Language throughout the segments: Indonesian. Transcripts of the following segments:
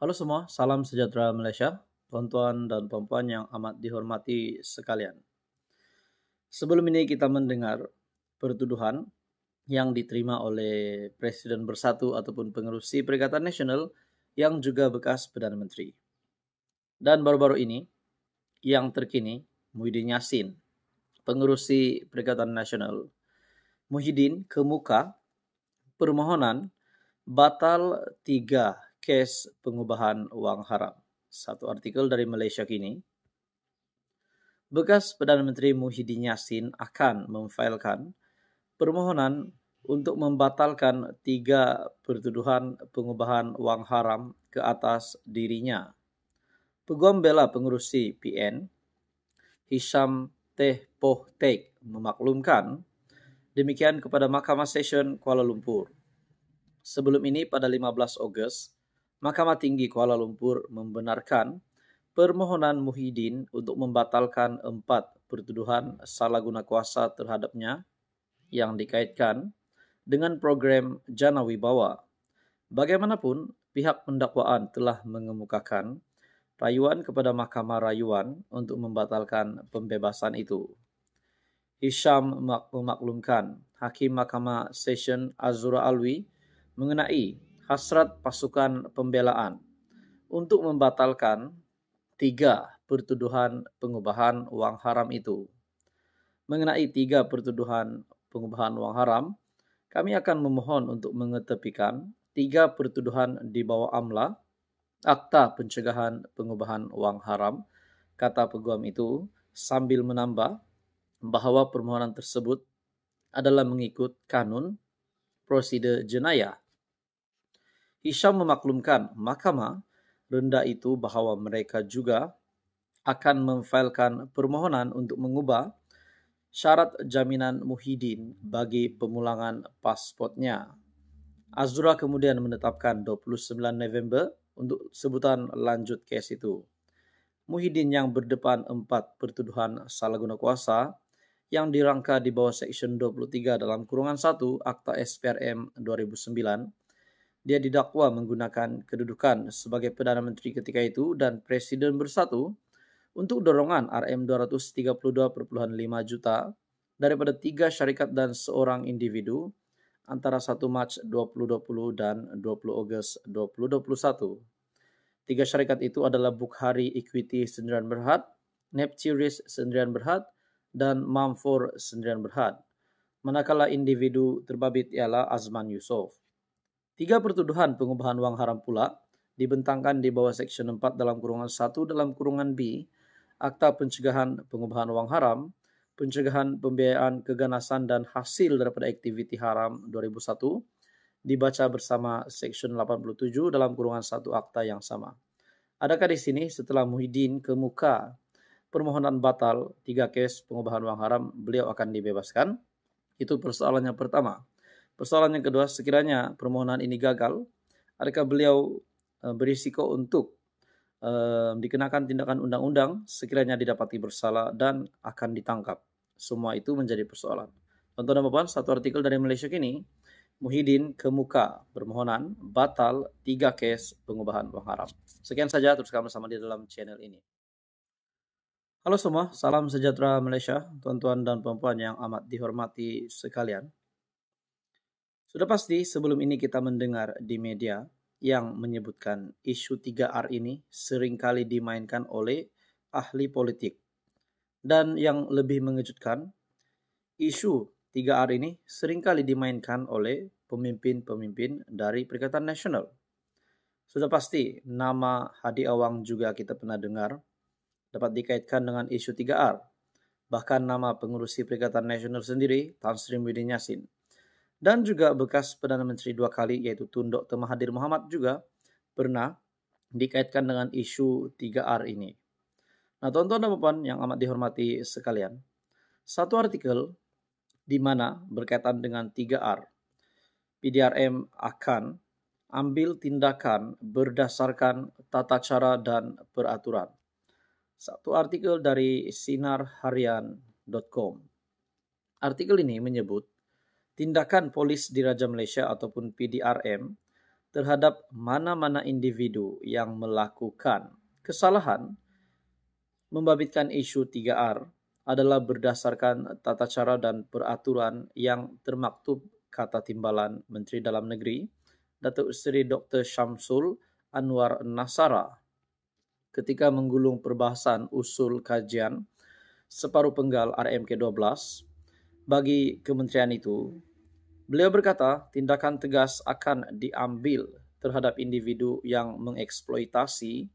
Halo semua, salam sejahtera Malaysia, tuan-tuan dan puan-puan yang amat dihormati sekalian. Sebelum ini kita mendengar pertuduhan yang diterima oleh Presiden Bersatu ataupun pengerusi Perikatan Nasional yang juga bekas Perdana Menteri. Dan baru-baru ini, yang terkini, Muhyiddin Yassin pengurusi Perikatan Nasional Muhyiddin kemuka permohonan batal tiga kes pengubahan uang haram. Satu artikel dari Malaysia kini. Bekas Perdana Menteri Muhyiddin Yassin akan memfailkan permohonan untuk membatalkan tiga pertuduhan pengubahan uang haram ke atas dirinya. Peguam bela pengurusi PN, Hisham Teh Poh Teik memaklumkan demikian kepada Mahkamah Session Kuala Lumpur. Sebelum ini pada 15 Ogos, Mahkamah Tinggi Kuala Lumpur membenarkan permohonan Muhyiddin untuk membatalkan empat pertuduhan salah guna kuasa terhadapnya yang dikaitkan dengan program Janawi Bawa. Bagaimanapun, pihak pendakwaan telah mengemukakan rayuan kepada Mahkamah Rayuan untuk membatalkan pembebasan itu. Hisham memaklumkan Hakim Mahkamah Session Azura Alwi mengenai hasrat pasukan pembelaan untuk membatalkan tiga pertuduhan pengubahan uang haram itu. Mengenai tiga pertuduhan pengubahan uang haram, kami akan memohon untuk mengetepikan tiga pertuduhan di bawah AMLA Akta Pencegahan Pengubahan Wang Haram, kata peguam itu sambil menambah bahawa permohonan tersebut adalah mengikut kanun prosedur jenayah. Hisham memaklumkan mahkamah rendah itu bahawa mereka juga akan memfailkan permohonan untuk mengubah syarat jaminan Muhyiddin bagi pemulangan pasportnya. Azura kemudian menetapkan 29 November untuk sebutan lanjut kes itu. Muhyiddin yang berdepan empat pertuduhan salah guna kuasa yang dirangka di bawah Seksyen 23 dalam kurungan 1 Akta SPRM 2009 dia didakwa menggunakan kedudukan sebagai Perdana Menteri ketika itu dan Presiden Bersatu untuk dorongan RM 232.5 juta daripada tiga syarikat dan seorang individu antara 1 Mac 2020 dan 20 Agustus 2021. Tiga syarikat itu adalah Bukhari Equity Sendirian Berhad, Nepturis Sendirian Berhad, dan Mamfor Sendirian Berhad. Manakala individu terbabit ialah Azman Yusof. Tiga pertuduhan pengubahan wang haram pula dibentangkan di bawah Seksyen 4 dalam kurungan 1 dalam kurungan B Akta Pencegahan Pengubahan wang Haram Pencegahan Pembiayaan Keganasan dan Hasil daripada Aktiviti Haram 2001 dibaca bersama seksyen 87 dalam kurungan satu akta yang sama. Adakah di sini setelah Muhyiddin ke muka permohonan batal tiga kes pengubahan wang haram beliau akan dibebaskan? Itu persoalan yang pertama. Persoalan yang kedua, sekiranya permohonan ini gagal, adakah beliau eh, berisiko untuk eh, dikenakan tindakan undang-undang sekiranya didapati bersalah dan akan ditangkap. Semua itu menjadi persoalan. Tonton dan Bapak, satu artikel dari Malaysia kini, Muhyiddin kemuka bermohonan batal tiga kes pengubahan uang haram. Sekian saja, terus kami sama di dalam channel ini. Halo semua, salam sejahtera Malaysia, tuan-tuan dan perempuan yang amat dihormati sekalian. Sudah pasti sebelum ini kita mendengar di media yang menyebutkan isu 3R ini seringkali dimainkan oleh ahli politik. Dan yang lebih mengejutkan, isu 3R ini seringkali dimainkan oleh pemimpin-pemimpin dari Perikatan Nasional. Sudah pasti, nama Hadi Awang juga kita pernah dengar dapat dikaitkan dengan isu 3R. Bahkan nama pengurusi Perikatan Nasional sendiri, Tan Sri Muhyiddin Yassin, dan juga bekas Perdana Menteri dua kali yaitu Tunduk Temahadir Muhammad juga pernah dikaitkan dengan isu 3R ini. Nah, tonton dan puan yang amat dihormati sekalian, satu artikel di mana berkaitan dengan 3R, PDRM akan ambil tindakan berdasarkan tata cara dan peraturan. Satu artikel dari sinarharian.com. Artikel ini menyebut tindakan polis di Raja Malaysia ataupun PDRM terhadap mana-mana individu yang melakukan kesalahan membabitkan isu 3R adalah berdasarkan tata cara dan peraturan yang termaktub kata timbalan Menteri Dalam Negeri Datuk Seri Dr. Syamsul Anwar Nasara ketika menggulung perbahasan usul kajian separuh penggal RMK 12 bagi kementerian itu. Beliau berkata, tindakan tegas akan diambil terhadap individu yang mengeksploitasi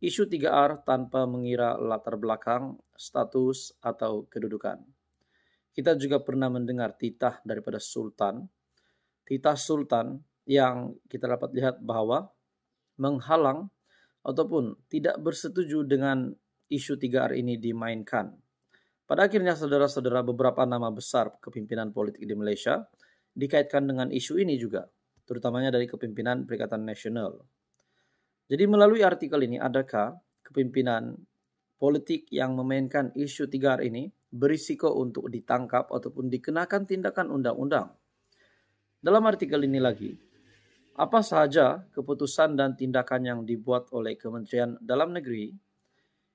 isu 3R tanpa mengira latar belakang, status, atau kedudukan. Kita juga pernah mendengar titah daripada Sultan. Titah Sultan yang kita dapat lihat bahwa menghalang ataupun tidak bersetuju dengan isu 3R ini dimainkan pada akhirnya saudara-saudara beberapa nama besar kepimpinan politik di Malaysia dikaitkan dengan isu ini juga, terutamanya dari kepimpinan Perikatan Nasional. Jadi melalui artikel ini adakah kepimpinan politik yang memainkan isu 3R ini berisiko untuk ditangkap ataupun dikenakan tindakan undang-undang. Dalam artikel ini lagi, apa saja keputusan dan tindakan yang dibuat oleh Kementerian Dalam Negeri,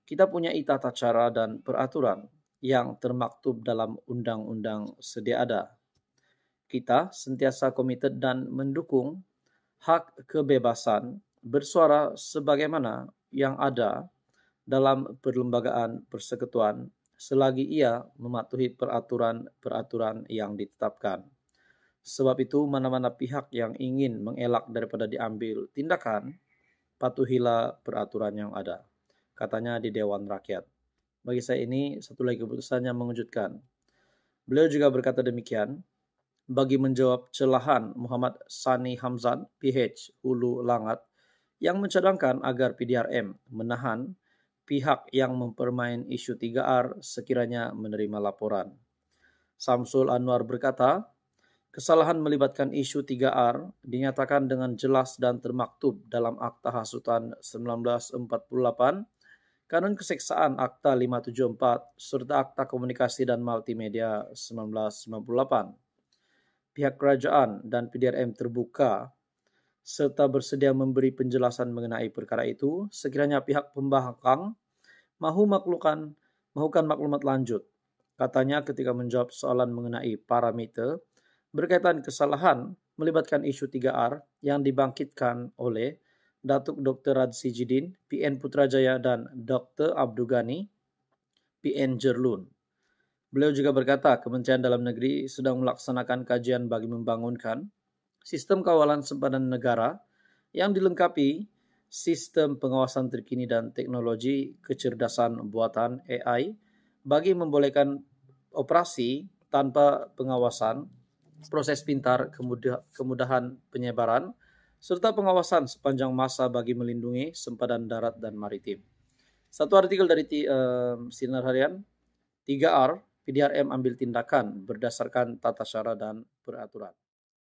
kita punya tata cara dan peraturan yang termaktub dalam undang-undang sedia ada. Kita sentiasa komited dan mendukung hak kebebasan bersuara sebagaimana yang ada dalam perlembagaan persekutuan selagi ia mematuhi peraturan-peraturan yang ditetapkan. Sebab itu mana-mana pihak yang ingin mengelak daripada diambil tindakan, patuhilah peraturan yang ada. Katanya di Dewan Rakyat. Bagi saya ini satu lagi keputusan yang mengejutkan. Beliau juga berkata demikian, bagi menjawab celahan Muhammad Sani Hamzan, PH, Hulu Langat, yang mencadangkan agar PDRM menahan pihak yang mempermain isu 3R sekiranya menerima laporan. Samsul Anwar berkata, kesalahan melibatkan isu 3R dinyatakan dengan jelas dan termaktub dalam Akta Hasutan 1948 Kanun Keseksaan Akta 574 serta Akta Komunikasi dan Multimedia 1998. Pihak kerajaan dan PDRM terbuka serta bersedia memberi penjelasan mengenai perkara itu sekiranya pihak pembahakang mahu maklukan mahukan maklumat lanjut. Katanya ketika menjawab soalan mengenai parameter berkaitan kesalahan melibatkan isu 3R yang dibangkitkan oleh Datuk Dr. Radzi Jidin, PN Putrajaya, dan Dr. Ghani, PN Jerlun. Beliau juga berkata, Kementerian Dalam Negeri sedang melaksanakan kajian bagi membangunkan sistem kawalan sempadan negara yang dilengkapi sistem pengawasan terkini dan teknologi kecerdasan buatan AI bagi membolehkan operasi tanpa pengawasan, proses pintar, kemudahan penyebaran, serta pengawasan sepanjang masa bagi melindungi sempadan darat dan maritim. Satu artikel dari uh, Sinar Harian, 3R, PDRM ambil tindakan berdasarkan tata cara dan peraturan.